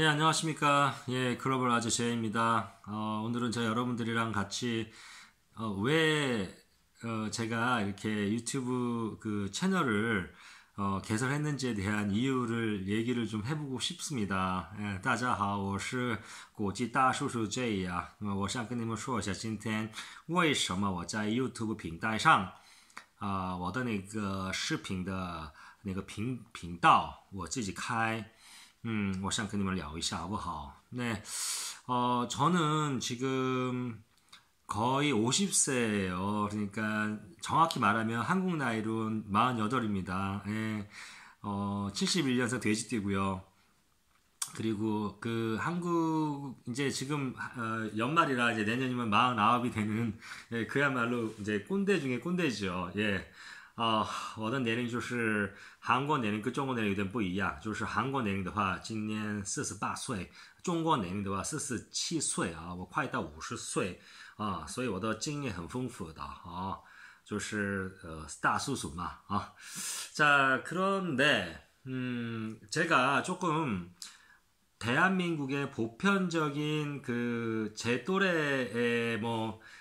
예, 안녕하십니까. 예, 글로벌 아저씨입니다 어, 오늘은 저 여러분들이랑 같이, 어, 왜, 어, 제가 이렇게 유튜브 그 채널을, 어, 개설했는지에 대한 이유를 얘기를 좀 해보고 싶습니다. 예, 大家好，我是国际大叔叔这呀。我想跟你们说一下，今天为什么我在 YouTube 频道上，啊、我的那个视频的那个频频道我自己开。 아， 음, 我想跟你们聊一下好不好? 네, 어, 저는 지금 거의 50세예요. 그러니까 정확히 말하면 한국 나이로 48입니다. 예, 어, 71년생 돼지띠고요. 그리고 그 한국 이제 지금 어, 연말이라 이제 내년이면 49이 되는 예, 그야말로 이제 꼰대 중에 꼰대죠. 예. 啊，我的年龄就是韩国年龄跟中国年龄有点不一样。就是韩国年龄的话，今年四十八岁；中国年龄的话，四十七岁啊，我快到五十岁啊，所以我的经验很丰富的啊。就是呃，大叔叔嘛啊。자그런데음제가조금대한민국의보편적인그제또래에뭐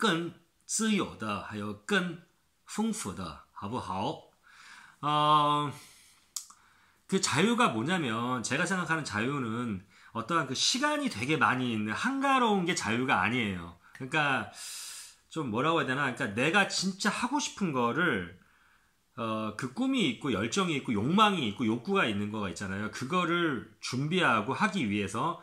更自由的还有更丰富的好不好啊 u 그 자유가 뭐냐면 제가 생각하는 자유는 어떠한 그 시간이 되게 많이 있는 한가로운 게 자유가 아니에요. 그러니까 좀 뭐라고 해야 되나? 그러니까 내가 진짜 하고 싶은 거를 어, 그 꿈이 있고 열정이 있고 욕망이 있고 욕구가 있는 거가 있잖아요. 그거를 준비하고 하기 위해서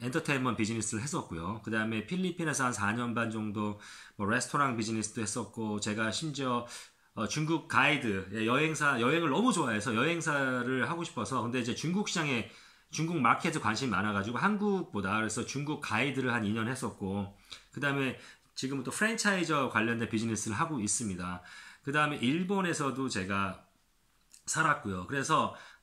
엔터테인먼 비즈니스를 했었고요. 그 다음에 필리핀에서 한 4년 반 정도 뭐 레스토랑 비즈니스도 했었고, 제가 심지어 어, 중국 가이드, 예, 여행사, 여행을 너무 좋아해서 여행사를 하고 싶어서, 근데 이제 중국 시장에, 중국 마켓에 관심이 많아가지고 한국보다, 그래서 중국 가이드를 한 2년 했었고, 그 다음에 지금은 또 프랜차이저 관련된 비즈니스를 하고 있습니다. 그 다음에 일본에서도 제가 살았고요. 그래서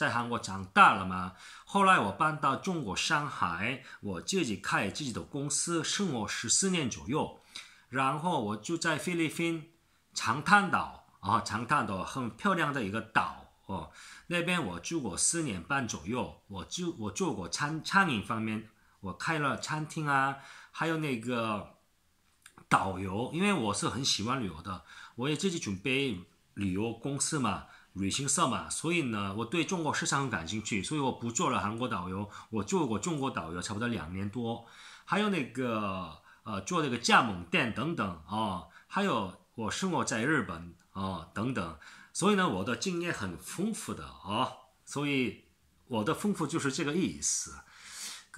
在韩国长大了嘛。后来我搬到中国上海，我自己开自己的公司，生活十四年左右。然后我就在菲律宾长滩岛啊，长滩岛很漂亮的一个岛哦，那边我住过四年半左右。我就我做过餐餐饮方面，我开了餐厅啊，还有那个导游，因为我是很喜欢旅游的，我也自己准备旅游公司嘛。旅行社嘛，所以呢，我对中国市场很感兴趣，所以我不做了韩国导游，我做过中国导游差不多两年多，还有那个呃，做那个加盟店等等啊，还有我生活在日本啊等等，所以呢，我的经验很丰富的啊，所以我的丰富就是这个意思。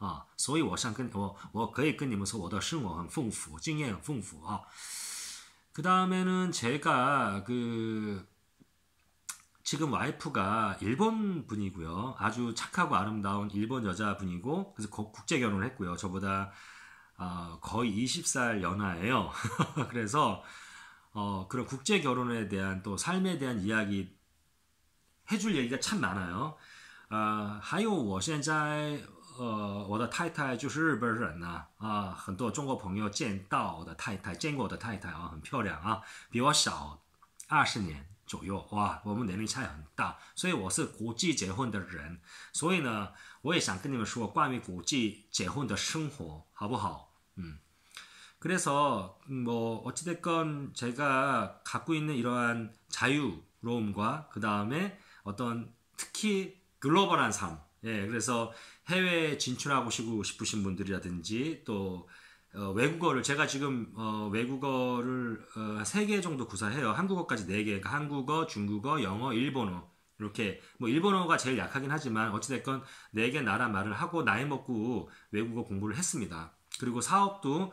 啊，所以我想跟我我可以跟你们说我的生活很丰富，经验很丰富啊。그 다음에는 제가 그 지금 와이프가 일본 분이고요. 아주 착하고 아름다운 일본 여자분이고 그래서 국제 결혼을 했고요. 저보다 어, 거의 20살 연하예요. 그래서 어, 그런 국제 결혼에 대한 또 삶에 대한 이야기 해줄 얘기가 참 많아요. 아, 하요, 워现在 呃，我的太太就是日本人呐，啊，很多中国朋友见到我的太太，见过我的太太啊，很漂亮啊，比我小二十年左右，哇，我们年龄差很大，所以我是国际结婚的人，所以呢，我也想跟你们说关于国际结婚的生活，好不好？嗯，그래서뭐어쨌건제가갖고있는이러한자유로움과그다음에어떤특히글로벌한삶 예, 그래서 해외에 진출하고 싶으신 분들이라든지 또 어, 외국어를 제가 지금 어, 외국어를 어, 3개 정도 구사해요. 한국어까지 4개. 그러니까 한국어, 중국어, 영어, 일본어. 이렇게 뭐 일본어가 제일 약하긴 하지만 어찌됐건 4개 나라 말을 하고 나이 먹고 외국어 공부를 했습니다. 그리고 사업도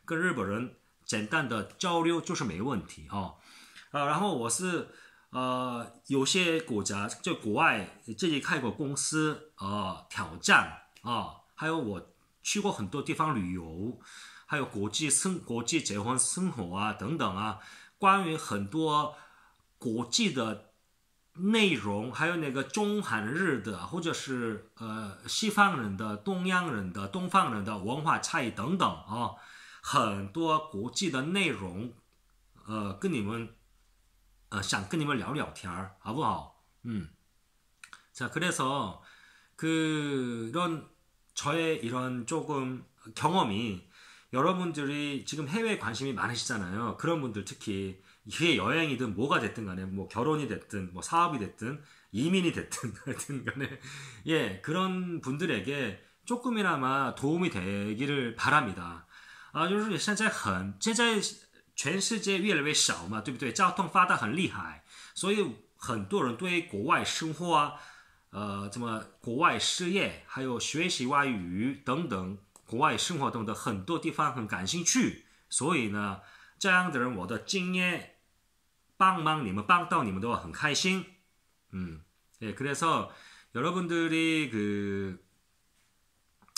跟日本人简单的交流就是没问题哈，啊，然后我是呃有些国家就国外自己开过公司啊挑战啊，还有我去过很多地方旅游，还有国际生国际结婚生活啊等等啊，关于很多国际的内容，还有那个中韩日的或者是呃西方人的、东洋人的、东方人的文化差异等等啊。 很多国际的内容，呃，跟你们，呃，想跟你们聊聊天儿，好不好？嗯，자 그래서 그 이런 저의 이런 조금 경험이 여러분들이 지금 해외에 관심이 많으시잖아요. 그런 분들 특히 이게 여행이든 뭐가 됐든 간에 뭐 결혼이 됐든 뭐 사업이 됐든 이민이 됐든 하여튼 간에 예 그런 분들에게 조금이나마 도움이 되기를 바랍니다. 啊，就是现在很，现在全世界越来越小嘛，对不对？交通发达很厉害，所以很多人对国外生活啊，呃，怎么国外事业，还有学习外语等等，国外生活中的很多地方很感兴趣。所以呢，这样的人，我的经验，帮忙你们，帮到你们都很开心。嗯，哎，그래서여러분들이그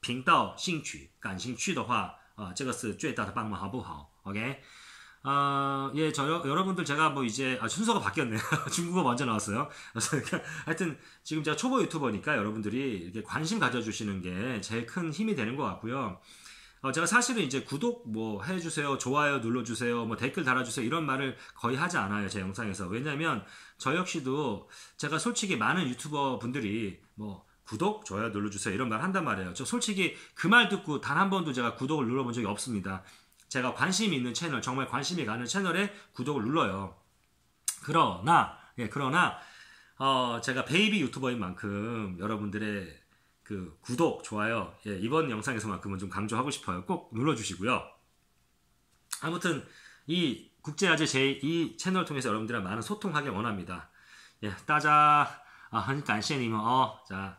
频道兴趣感兴趣的话， 어, 这个是最大的帮忙好不好？OK? 아, 어, 예, 저 여러분들 제가 뭐 이제 아, 순서가 바뀌었네요. 중국어 먼저 나왔어요. 하여튼 지금 제가 초보 유튜버니까 여러분들이 이렇게 관심 가져주시는 게 제일 큰 힘이 되는 것 같고요. 어, 제가 사실은 이제 구독 뭐 해주세요, 좋아요 눌러주세요, 뭐 댓글 달아주세요 이런 말을 거의 하지 않아요 제 영상에서 왜냐하면 저 역시도 제가 솔직히 많은 유튜버 분들이 뭐 구독, 좋아요 눌러주세요. 이런 말 한단 말이에요. 저 솔직히 그 말 듣고 단 한 번도 제가 구독을 눌러본 적이 없습니다. 제가 관심이 있는 채널, 정말 관심이 가는 채널에 구독을 눌러요. 그러나, 예, 그러나, 어, 제가 베이비 유튜버인 만큼 여러분들의 그 구독, 좋아요, 예, 이번 영상에서만큼은 좀 강조하고 싶어요. 꼭 눌러주시고요. 아무튼, 이 국제아재 제2 채널 통해서 여러분들이랑 많은 소통하길 원합니다. 예, 따자. 아, 하니까 안谢你们 어, 자,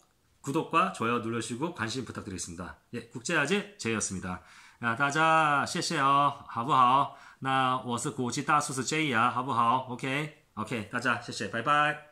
구독과 좋아요 눌러주시고 관심 부탁드리겠습니다. 예, 국제아재 제이였습니다. 大家谢谢哦，好不好？那我是国际大叔是 J 呀，好不好？OK，OK，、okay, okay, 大家谢谢，拜拜。